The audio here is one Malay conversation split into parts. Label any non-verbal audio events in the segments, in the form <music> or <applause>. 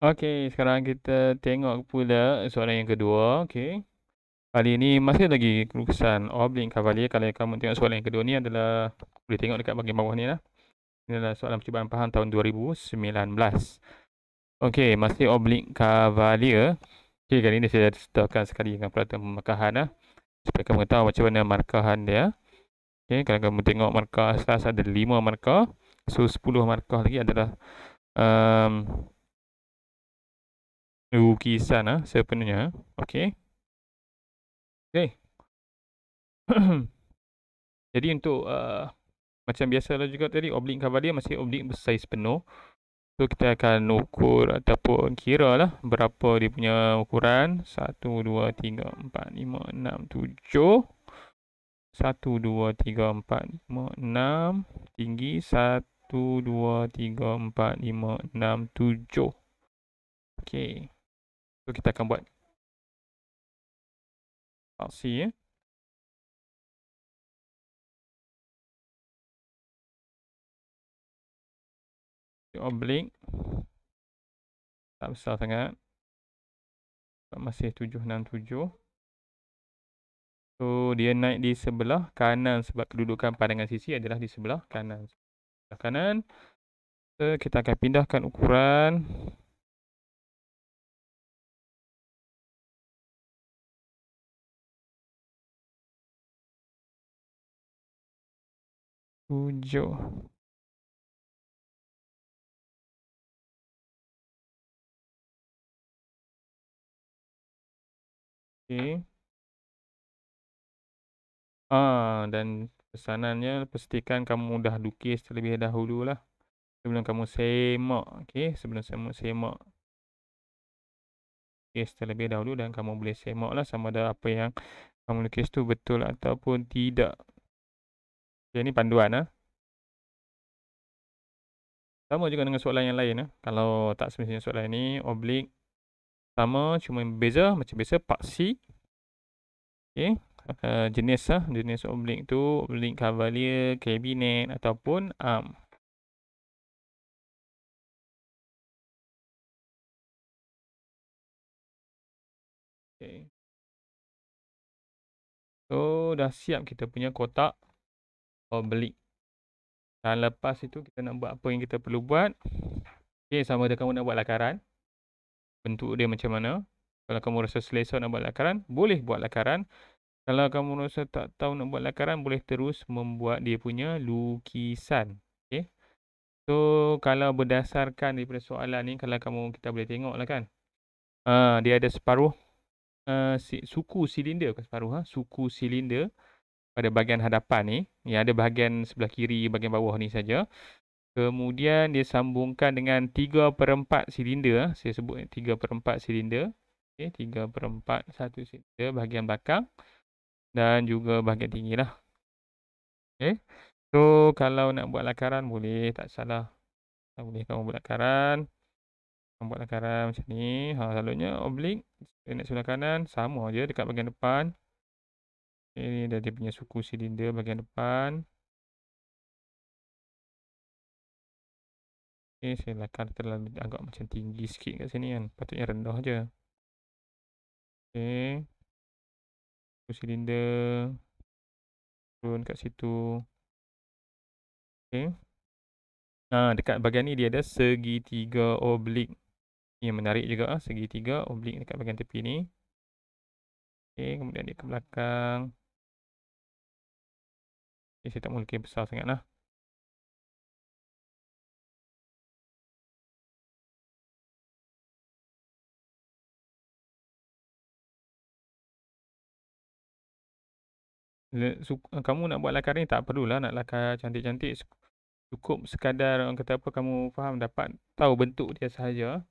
Okey, sekarang kita tengok pula soalan yang kedua. Okey. Kali ini masih lagi kerusan Oblink Cavalier. Kalau kamu tengok soalan yang kedua ni adalah boleh tengok dekat bahagian bawah ni lah. Ini adalah soalan percubaan faham tahun 2019. Okey, masih Oblink Cavalier. Okey, kali ini saya sertakan sekali dengan peraturan pemakahan lah. Supaya kamu tahu macam mana markahan dia. Okey, kalau kamu tengok markah asas ada 5 markah. So, 10 markah lagi adalah um, lukisan ah sepenuhnya ah. okey okey <clears throat> jadi untuk uh, macam lah juga tadi oblique cover dia masih oblique bersaiz penuh so kita akan ukur ataupun kira lah berapa dia punya ukuran 1 2 3 4 5 6 7 1,2,3,4,5,6 Tinggi 1,2,3,4,5,6,7 Okay So kita akan buat taksi ya. Oblik Tak besar sangat Masih 767 So dia naik di sebelah kanan Sebab kedudukan pandangan sisi adalah di sebelah kanan Sebelah kanan so, Kita akan pindahkan ukuran Tujuh. Okay. Ah dan pesanannya pastikan kamu dah lukis terlebih dahulu lah sebelum kamu semak, okay? Sebelum kamu semak, lukis terlebih dahulu dan kamu boleh semak lah sama ada apa yang kamu lukis tu betul ataupun tidak. Okay, ini panduan. Eh. Sama juga dengan soalan yang lain. Eh. Kalau tak semestinya soalan ini, oblik. Sama, cuma berbeza Macam biasa, paksi. Okay. Uh, eh, jenis lah. Jenis oblik tu. Oblik cavalier, kabinet ataupun arm. Okay. So, dah siap kita punya kotak oblik. Oh, Dan lepas itu kita nak buat apa yang kita perlu buat. Okey, sama ada kamu nak buat lakaran. Bentuk dia macam mana. Kalau kamu rasa selesa nak buat lakaran, boleh buat lakaran. Kalau kamu rasa tak tahu nak buat lakaran, boleh terus membuat dia punya lukisan. Okey. So, kalau berdasarkan daripada soalan ni, kalau kamu kita boleh tengok lah kan. Uh, dia ada separuh. Uh, si, suku silinder bukan separuh. Ha? Suku silinder pada bahagian hadapan ni yang ada bahagian sebelah kiri bahagian bawah ni saja kemudian dia sambungkan dengan 3/4 silinder saya sebut 3/4 silinder okey 3/4 satu silinder bahagian belakang dan juga bahagian tinggilah okey so kalau nak buat lakaran boleh tak salah tak boleh kamu buat lakaran buat lakaran macam ni ha selalunya oblik nak sebelah kanan sama aja dekat bahagian depan ini ada dia punya suku silinder bahagian depan. Okay, saya lakar terlalu agak macam tinggi sikit kat sini kan. Patutnya rendah je. Okay. Suku silinder. Turun kat situ. Okay. Nah, dekat bahagian ni dia ada segitiga oblik. Yang menarik juga ah, segitiga oblik dekat bahagian tepi ni. Okay, kemudian dia ke belakang. Okay, saya tak mungkin besar sangat lah. Eh, kamu nak buat lakar ni tak perlulah nak lakar cantik-cantik Cukup sekadar orang kata apa kamu faham dapat tahu bentuk dia sahaja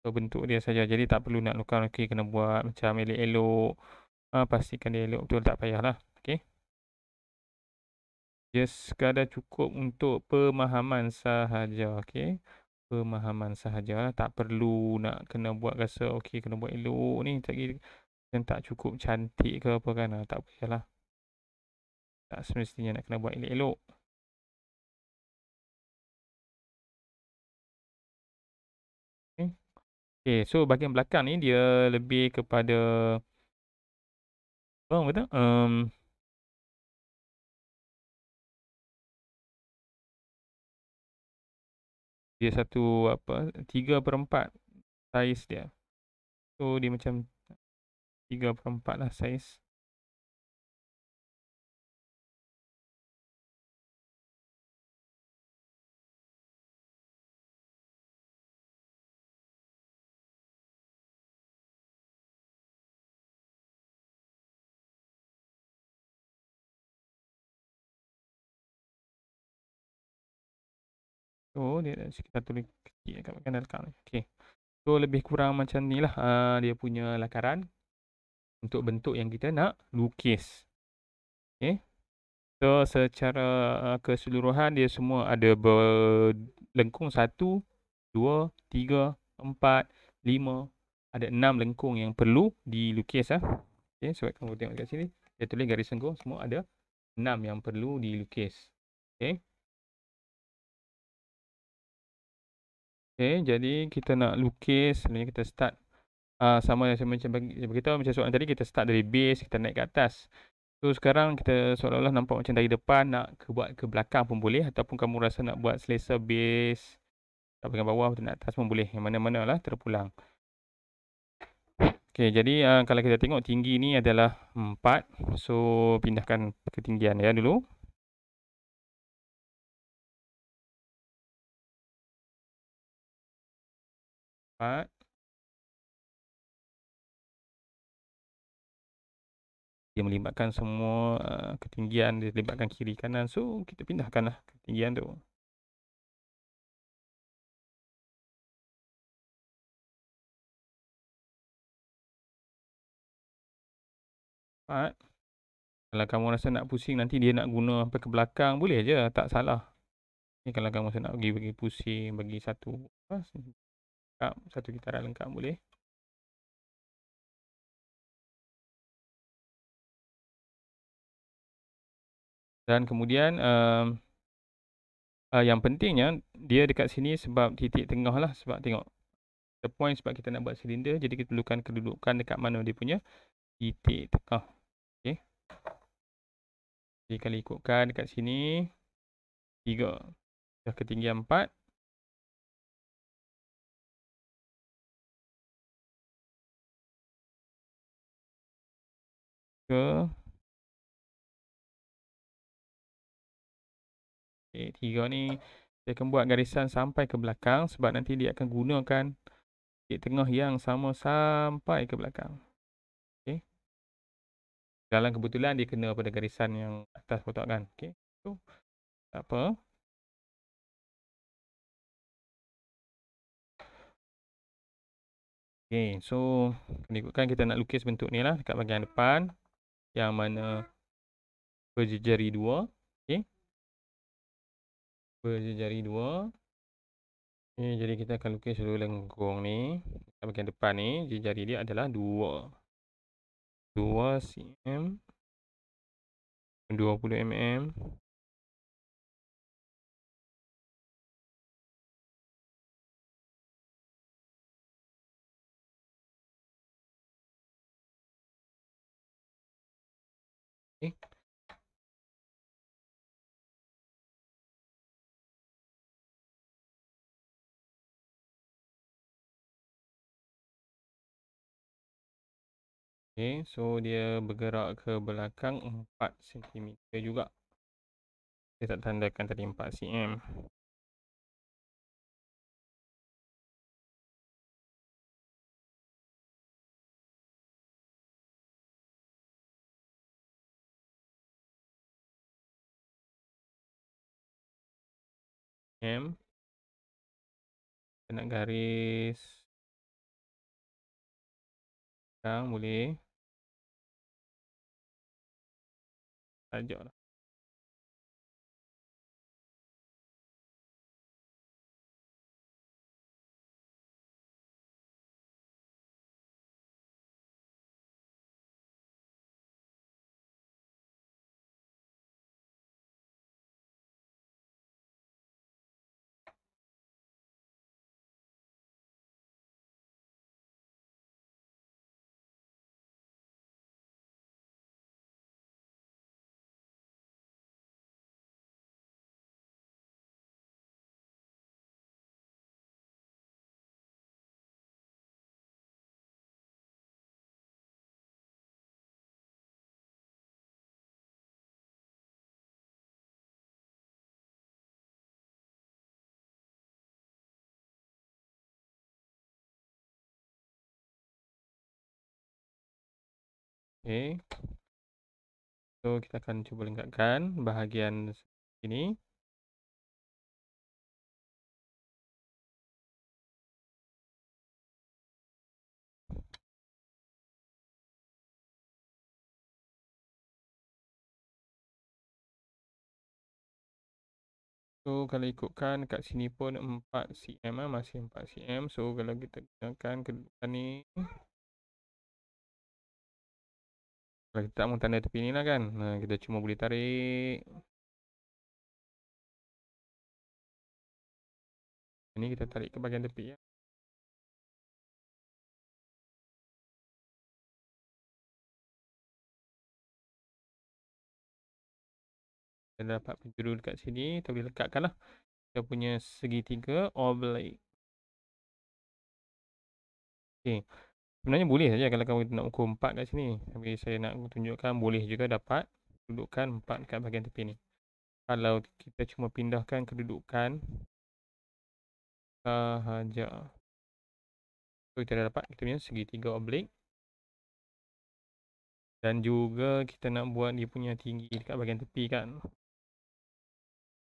Tahu bentuk dia sahaja jadi tak perlu nak lukar Okey kena buat macam elok-elok ha, Pastikan dia elok betul tak payahlah just sekadar cukup untuk pemahaman sahaja okey pemahaman sahajalah tak perlu nak kena buat rasa okey kena buat elok ni tak kira tak cukup cantik ke apa kan ah, tak payahlah tak semestinya nak kena buat elok-elok okey okay, so bahagian belakang ni dia lebih kepada apa oh, betul um, dia satu apa tiga per empat size dia. So dia macam tiga per empat lah size. So oh, dia kita tulis kecil kat bahagian dalam ni. Okey. So lebih kurang macam ni lah uh, dia punya lakaran untuk bentuk yang kita nak lukis. Okey. So secara ah, keseluruhan dia semua ada berlengkung satu, dua, tiga, empat, lima. ada enam lengkung yang perlu dilukis ah. Okey, so, kalau tengok dekat sini, dia tulis garis lengkung semua ada enam yang perlu dilukis. Okey. Okay, jadi kita nak lukis sebenarnya kita start uh, sama macam macam bagi kita macam soalan tadi kita start dari base kita naik ke atas. So sekarang kita seolah-olah nampak macam dari depan nak ke buat ke belakang pun boleh ataupun kamu rasa nak buat selesa base tak pegang bawah atau nak atas pun boleh. Yang mana-mana lah terpulang. Okay, jadi uh, kalau kita tengok tinggi ni adalah 4. So pindahkan ketinggian ya dulu. back. Dia melibatkan semua uh, ketinggian. Dia libatkan kiri kanan. So, kita pindahkanlah ketinggian tu. Alright. Kalau kamu rasa nak pusing nanti dia nak guna sampai ke belakang boleh je tak salah. Ini kalau kamu rasa nak pergi bagi pusing bagi satu lengkap satu gitaran lengkap boleh dan kemudian uh, uh, yang pentingnya dia dekat sini sebab titik tengah lah sebab tengok the point sebab kita nak buat silinder jadi kita perlukan kedudukan dekat mana dia punya titik tengah okay. jadi kalau ikutkan dekat sini dah ketinggian empat. ke okay, tiga ni saya akan buat garisan sampai ke belakang sebab nanti dia akan gunakan titik tengah yang sama sampai ke belakang okey dalam kebetulan dia kena pada garisan yang atas kotak kan okey tu tak apa Okay, so ikutkan kita nak lukis bentuk ni lah dekat bahagian depan yang mana berjejari dua. Okey. Berjejari dua. Okay, jadi kita akan lukis seluruh lengkung ni. Bagian depan ni, jejari dia adalah dua. Dua cm. dua puluh mm Eh? Okay, so dia bergerak ke belakang 4 cm juga. Saya tak tandakan tadi 4 cm. M kita garis sekarang boleh tajuk lah Okey. So kita akan cuba lengkapkan bahagian ini. So kalau ikutkan kat sini pun 4 cm lah, masih 4 cm. So kalau kita gunakan kedudukan ni kalau kita tak mahu tanda tepi ni lah kan. Ha, kita cuma boleh tarik. Ini kita tarik ke bahagian tepi ya. Kita dapat penjuru dekat sini. Kita boleh lekatkan lah. Kita punya segitiga oblik. Okay. Sebenarnya boleh saja kalau kamu nak ukur 4 kat sini. Tapi saya nak tunjukkan boleh juga dapat kedudukan 4 kat bahagian tepi ni. Kalau kita cuma pindahkan kedudukan sahaja. Ah, so kita dah dapat kita punya segitiga oblik. Dan juga kita nak buat dia punya tinggi dekat bahagian tepi kan.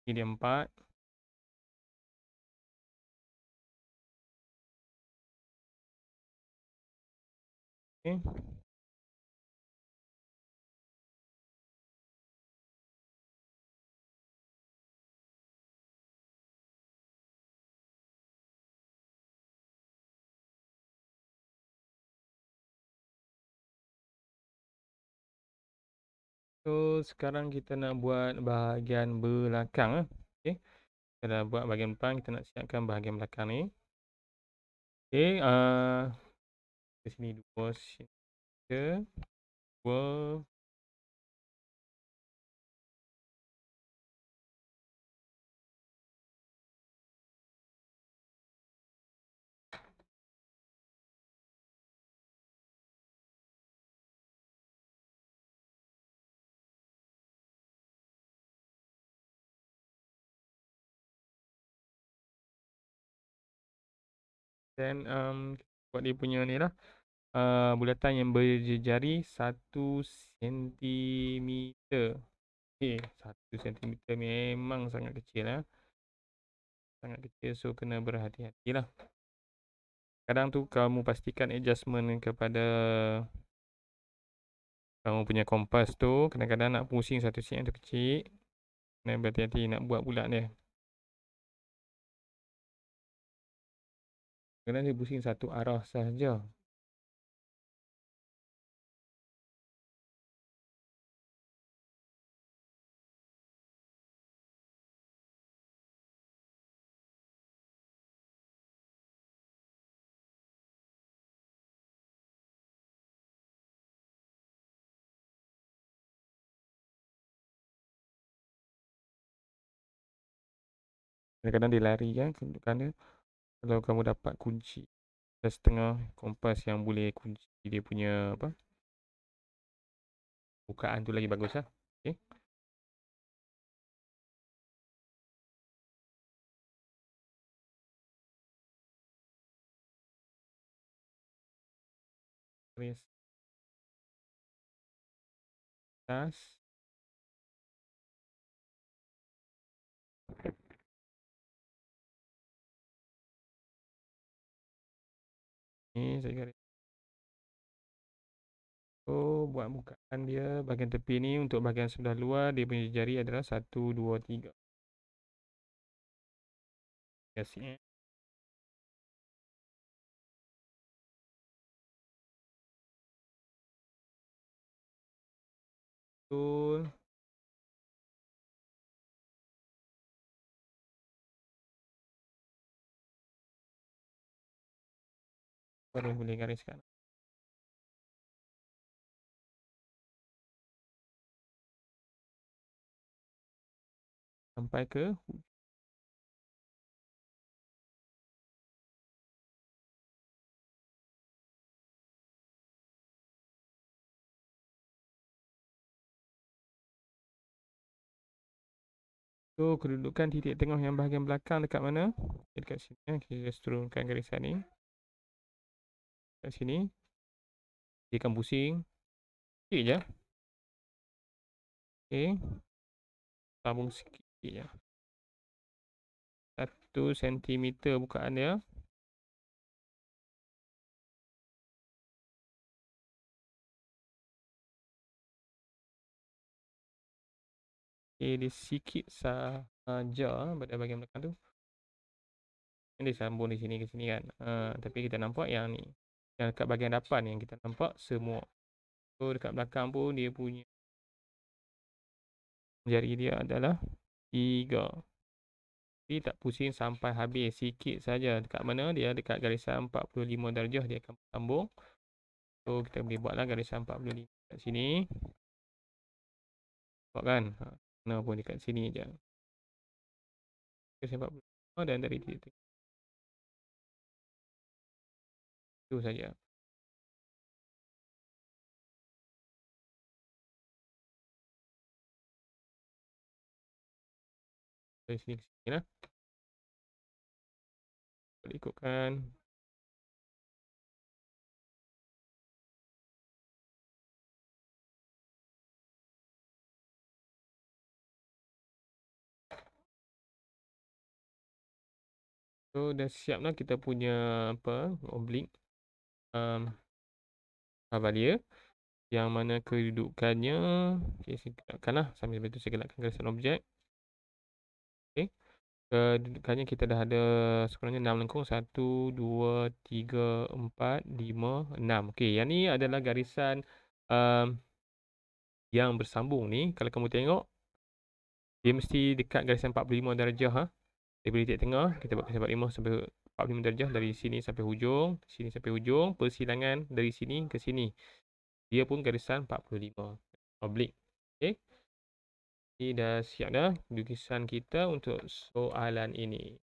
Tinggi dia 4. So sekarang kita nak buat bahagian belakang eh. okay. Kita dah buat bahagian depan Kita nak siapkan bahagian belakang ni Okay uh, eh, di sini dua tiga dua then um buat dia punya ni lah uh, Bulatan yang berjejari 1 cm Okay 1 cm memang sangat kecil lah Sangat kecil so kena berhati-hati lah Kadang tu kamu pastikan adjustment kepada Kamu punya kompas tu Kadang-kadang nak pusing satu cm tu kecil Kena berhati-hati nak buat pula dia Kerana dia pusing satu arah sahaja. Kadang-kadang dia lari kan kerana kalau kamu dapat kunci setengah kompas yang boleh kunci dia punya apa bukaan tu lagi bagus lah okay. Yes. Tas. ni saya cari so oh, buat bukaan dia bahagian tepi ni untuk bahagian sebelah luar dia punya jari adalah 1 2 3 Yes. Tool. baru boleh gariskan. Sampai ke So, kedudukan titik tengah yang bahagian belakang dekat mana? Dekat sini. Eh. Kita turunkan garisan ni kat sini dia akan pusing sikit je ok sambung sikit je satu sentimeter bukaan dia ok dia sikit sahaja pada bahagian belakang tu dia sambung di sini ke sini kan uh, tapi kita nampak yang ni dan dekat bahagian depan yang kita nampak semua. So dekat belakang pun dia punya jari dia adalah tiga. Jadi tak pusing sampai habis sikit saja dekat mana dia dekat garisan 45 darjah dia akan sambung. So kita boleh buatlah garisan 45 dekat sini. Buat kan? Ha, mana pun dekat sini je. Kita 45 dan dari titik Itu saja. Dari sini ke sini lah. Boleh ikutkan. So dah siap lah kita punya apa oblique um, Cavalier yang mana kedudukannya okay, saya gelapkanlah sambil itu saya gelapkan garisan objek okay. kedudukannya kita dah ada sekurangnya 6 lengkung 1, 2, 3, 4, 5, 6 okay. yang ni adalah garisan um, yang bersambung ni kalau kamu tengok dia mesti dekat garisan 45 darjah ha? daripada titik tengah kita buat sebab 5 sampai 45 darjah dari sini sampai hujung sini sampai hujung persilangan dari sini ke sini dia pun garisan 45 oblik okey ini dah siap dah lukisan kita untuk soalan ini